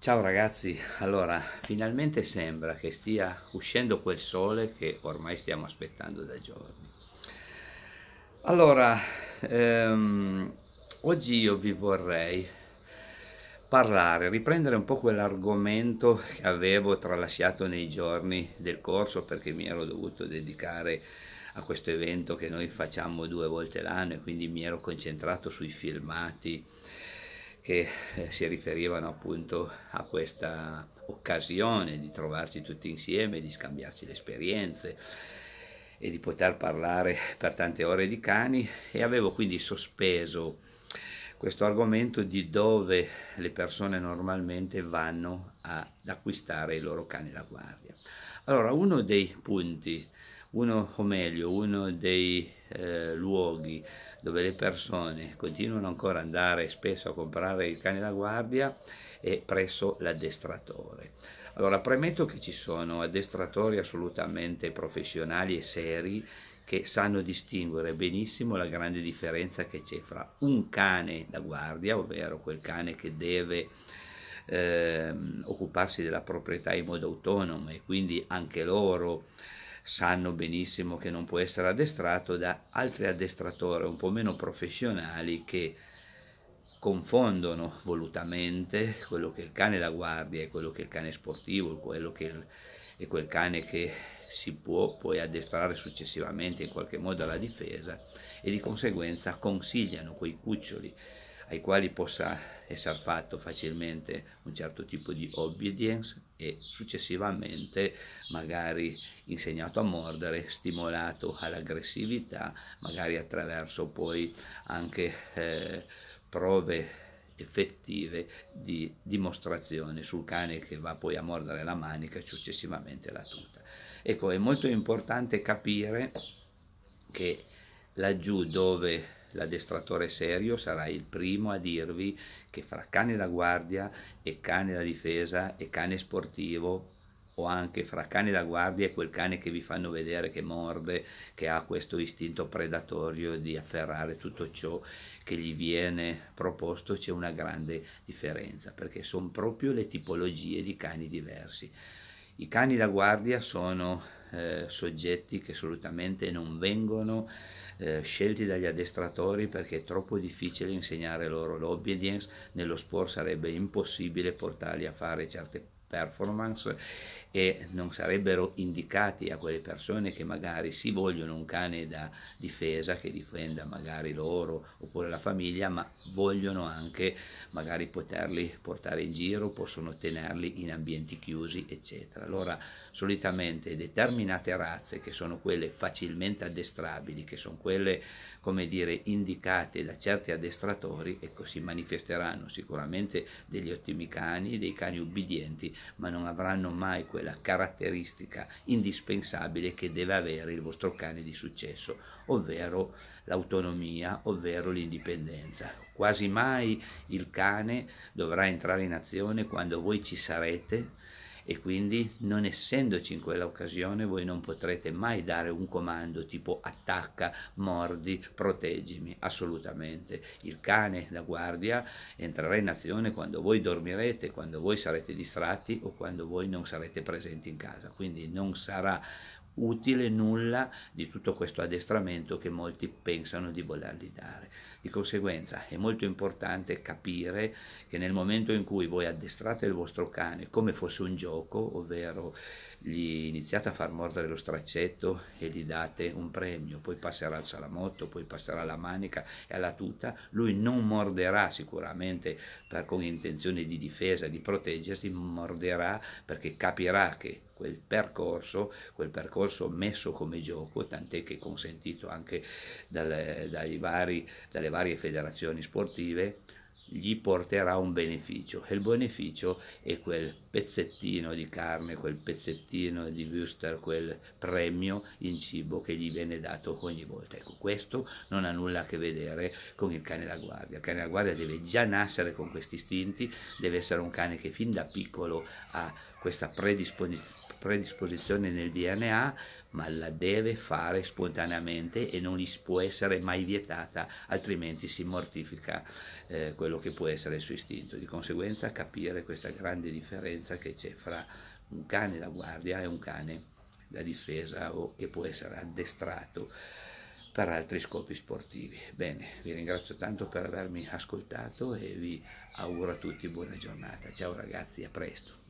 Ciao ragazzi, allora finalmente sembra che stia uscendo quel sole che ormai stiamo aspettando da giorni. Allora, ehm, oggi io vi vorrei parlare, riprendere un po' quell'argomento che avevo tralasciato nei giorni del corso perché mi ero dovuto dedicare a questo evento che noi facciamo due volte l'anno e quindi mi ero concentrato sui filmati che eh, si riferivano appunto a questa occasione di trovarci tutti insieme, di scambiarci le esperienze e di poter parlare per tante ore di cani e avevo quindi sospeso questo argomento di dove le persone normalmente vanno ad acquistare i loro cani da guardia. Allora, uno dei punti uno o meglio uno dei eh, luoghi dove le persone continuano ancora ad andare spesso a comprare il cane da guardia è presso l'addestratore. Allora premetto che ci sono addestratori assolutamente professionali e seri che sanno distinguere benissimo la grande differenza che c'è fra un cane da guardia, ovvero quel cane che deve eh, occuparsi della proprietà in modo autonomo e quindi anche loro sanno benissimo che non può essere addestrato da altri addestratori un po' meno professionali che confondono volutamente quello che è il cane da guardia e quello che è il cane sportivo, quello che è quel cane che si può poi addestrare successivamente in qualche modo alla difesa e di conseguenza consigliano quei cuccioli ai quali possa essere fatto facilmente un certo tipo di obedience e successivamente magari insegnato a mordere, stimolato all'aggressività, magari attraverso poi anche eh, prove effettive di dimostrazione sul cane che va poi a mordere la manica e successivamente la tuta. Ecco, è molto importante capire che laggiù dove l'addestratore serio sarà il primo a dirvi che fra cane da guardia e cane da difesa e cane sportivo o anche fra cane da guardia e quel cane che vi fanno vedere che morde, che ha questo istinto predatorio di afferrare tutto ciò che gli viene proposto, c'è una grande differenza, perché sono proprio le tipologie di cani diversi. I cani da guardia sono eh, soggetti che assolutamente non vengono eh, scelti dagli addestratori perché è troppo difficile insegnare loro l'obbedience, nello sport sarebbe impossibile portarli a fare certe cose performance e non sarebbero indicati a quelle persone che magari si vogliono un cane da difesa che difenda magari loro oppure la famiglia ma vogliono anche magari poterli portare in giro possono tenerli in ambienti chiusi eccetera allora solitamente determinate razze che sono quelle facilmente addestrabili che sono quelle come dire indicate da certi addestratori ecco si manifesteranno sicuramente degli ottimi cani dei cani ubbidienti ma non avranno mai quella caratteristica indispensabile che deve avere il vostro cane di successo, ovvero l'autonomia, ovvero l'indipendenza. Quasi mai il cane dovrà entrare in azione quando voi ci sarete e quindi non essendoci in quell'occasione voi non potrete mai dare un comando tipo attacca, mordi, proteggimi, assolutamente. Il cane da guardia entrerà in azione quando voi dormirete, quando voi sarete distratti o quando voi non sarete presenti in casa, quindi non sarà utile nulla di tutto questo addestramento che molti pensano di volergli dare. Di conseguenza è molto importante capire che nel momento in cui voi addestrate il vostro cane come fosse un gioco, ovvero gli iniziate a far mordere lo straccetto e gli date un premio, poi passerà al salamotto, poi passerà alla manica e alla tuta, lui non morderà sicuramente per, con intenzione di difesa, di proteggersi, morderà perché capirà che quel percorso, quel percorso messo come gioco, tant'è che consentito anche dalle, vari, dalle varie federazioni sportive, gli porterà un beneficio e il beneficio è quel pezzettino di carne, quel pezzettino di Würster, quel premio in cibo che gli viene dato ogni volta. Ecco, questo non ha nulla a che vedere con il cane da guardia. Il cane da guardia deve già nascere con questi istinti, deve essere un cane che fin da piccolo ha questa predisposizione predisposizione nel DNA, ma la deve fare spontaneamente e non gli può essere mai vietata, altrimenti si mortifica eh, quello che può essere il suo istinto. Di conseguenza capire questa grande differenza che c'è fra un cane da guardia e un cane da difesa o che può essere addestrato per altri scopi sportivi. Bene, vi ringrazio tanto per avermi ascoltato e vi auguro a tutti buona giornata. Ciao ragazzi, a presto.